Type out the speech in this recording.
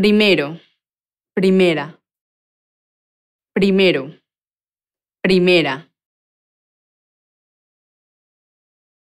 Primero, primera, primero, primera.